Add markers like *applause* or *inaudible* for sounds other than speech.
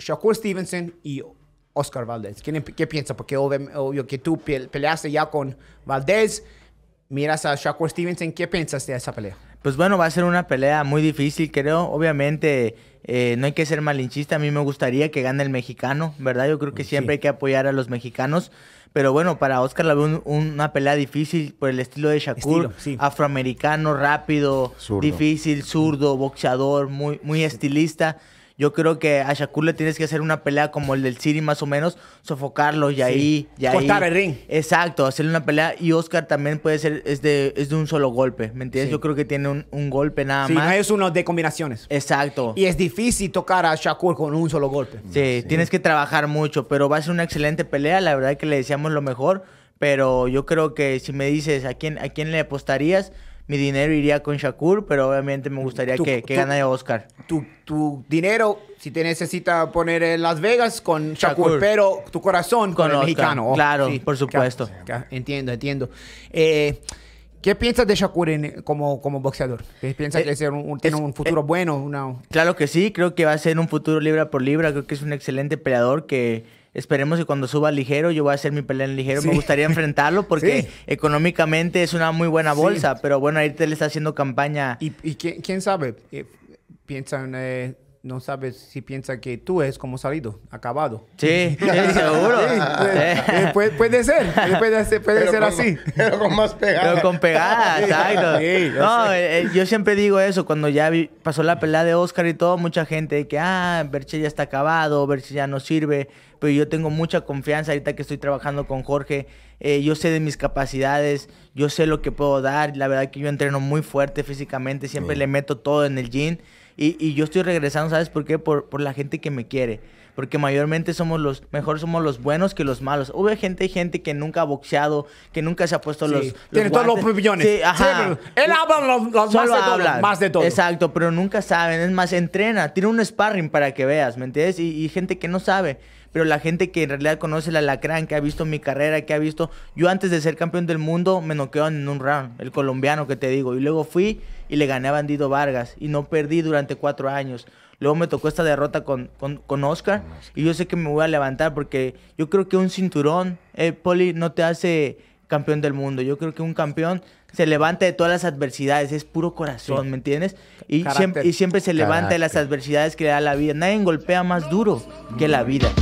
Shakur Stevenson y Oscar Valdez. ¿Qué, em-, qué piensa? Porque obvio que tú peleaste ya con Valdez, miras a Shakur Stevenson, ¿qué piensas de esa pelea? Pues bueno, va a ser una pelea muy difícil, creo. Obviamente, eh, no hay que ser malinchista. A mí me gustaría que gane el mexicano, ¿verdad? Yo creo que siempre hay que apoyar a los mexicanos. Pero bueno, para Oscar la veo una pelea difícil por el estilo de Shakur. Afroamericano, rápido, difícil, zurdo, boxeador, muy, muy estilista. Yo creo que a Shakur le tienes que hacer una pelea como el del City, más o menos, sofocarlo y ahí. Y ahí. el ring. Exacto, hacerle una pelea. Y Oscar también puede ser, es de, es de un solo golpe, ¿me entiendes? Yo creo que tiene un, golpe nada sí, más. No es uno de combinaciones. Exacto. Y es difícil tocar a Shakur con un solo golpe. Sí, tienes que trabajar mucho, pero va a ser una excelente pelea. La verdad es que le deseamos lo mejor. Pero yo creo que si me dices a quién, a quién le apostarías, mi dinero iría con Shakur, pero obviamente me gustaría que, que Oscar. Tu, dinero, si te necesita poner en Las Vegas con Shakur, pero tu corazón con, el mexicano. Oh, claro, por supuesto. entiendo, entiendo. Eh, ¿Qué piensas de Shakur como, como boxeador? ¿Piensas eh, que tiene un futuro eh, bueno? Claro que sí, creo que va a ser un futuro libra por libra. Creo que es un excelente peleador que esperemos que cuando suba ligero, yo voy a hacer mi pelea en ligero. Me gustaría enfrentarlo porque *laughs* económicamente es una muy buena bolsa, pero bueno, te le está haciendo campaña. ¿Y, quién, sabe? Eh, ¿Piensan no sabes si piensa que tú es como salido, acabado. Sí, seguro. puede, ser, puede ser, así. Pero con más pegada. Pero con pegada, *laughs* exacto. Sí, no, eh, eh, yo siempre digo eso, cuando ya pasó la pelea de Oscar y todo, mucha gente que, ah, Berche ya está acabado, Berche ya no sirve, pero yo tengo mucha confianza ahorita que estoy trabajando con Jorge, eh, yo sé de mis capacidades, yo sé lo que puedo dar, la verdad que yo entreno muy fuerte físicamente, siempre le meto todo en el gym. Y, yo estoy regresando, ¿sabes por qué? Por, por la gente que me quiere. Porque mayormente somos los, mejor somos los buenos que los malos. Hubo gente, gente que nunca ha boxeado, que nunca se ha puesto los, los, Tiene todos los Sí, ajá. él habla los, más, de Todo, más de todo. Exacto, pero nunca saben. Es más, entrena, tiene un sparring para que veas, ¿me entiendes? Y, y gente que no sabe pero la gente que en realidad conoce el alacrán, que ha visto mi carrera, que ha visto, yo antes de ser campeón del mundo me noqueó en un round, el colombiano que te digo, y luego fui y le gané a Bandido Vargas y no perdí durante cuatro años. Luego me tocó esta derrota con, con, Oscar y yo sé que me voy a levantar porque yo creo que un cinturón, eh, Poli, no te hace campeón del mundo. Yo creo que un campeón se levanta de todas las adversidades, es puro corazón, ¿me entiendes? Y siempre, y siempre, se levanta de las adversidades que le da la vida. Nadie golpea más duro que la vida.